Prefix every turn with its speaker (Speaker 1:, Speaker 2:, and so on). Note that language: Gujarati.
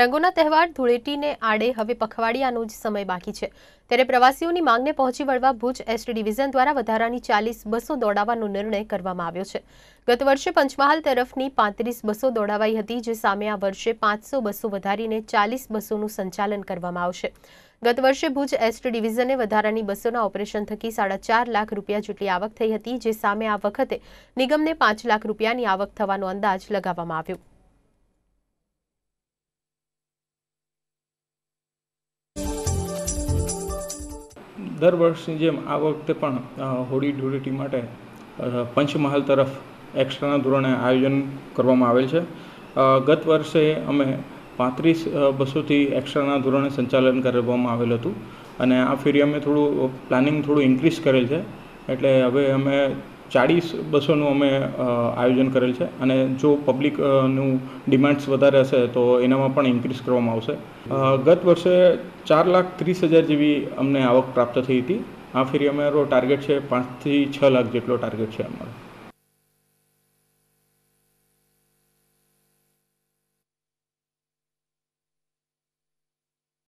Speaker 1: રંગોના તહેવાર ધૂળેટીને આડે હવે પખવાડિયાનો જ સમય બાકી છે ત્યારે પ્રવાસીઓની માંગને પહોંચી વળવા ભુજ એસટી ડિવિઝન દ્વારા વધારાની ચાલીસ બસો દોડાવવાનો નિર્ણય કરવામાં આવ્યો છે ગત વર્ષે પંચમહાલ તરફની પાંત્રીસ બસો દોડાવાઈ હતી જે સામે આ વર્ષે પાંચસો બસો વધારીને ચાલીસ બસોનું સંચાલન કરવામાં આવશે ગત વર્ષે ભુજ એસટી ડિવિઝને વધારાની બસોના ઓપરેશન થકી સાડા ચાર લાખ રૂપિયા જેટલી આવક થઈ હતી જે સામે આ વખતે નિગમને પાંચ લાખ રૂપિયાની આવક થવાનો અંદાજ લગાવવામાં આવ્યો
Speaker 2: દર વર્ષની જેમ આ વખતે પણ હોળી ધૂળેટી માટે પંચમહાલ તરફ એક્સ્ટ્રાના ધોરણે આયોજન કરવામાં આવેલ છે ગત વર્ષે અમે પાંત્રીસ બસોથી એક્સ્ટ્રાના ધોરણે સંચાલન કરવામાં આવેલ હતું અને આ ફેરી અમે થોડું પ્લાનિંગ થોડું ઇન્ક્રીઝ કરેલ છે એટલે હવે અમે ચાળીસ બસોનું અમે આયોજન કરેલ છે અને જો પબ્લિકનું ડિમાન્ડ્સ વધારે હશે તો એનામાં પણ ઇન્ક્રીઝ કરવામાં આવશે ગત વર્ષે ચાર લાખ ત્રીસ હજાર જેવી અમને આવક પ્રાપ્ત થઈ હતી આ ફેરી અમારો ટાર્ગેટ છે પાંચથી છ લાખ જેટલો ટાર્ગેટ છે અમારો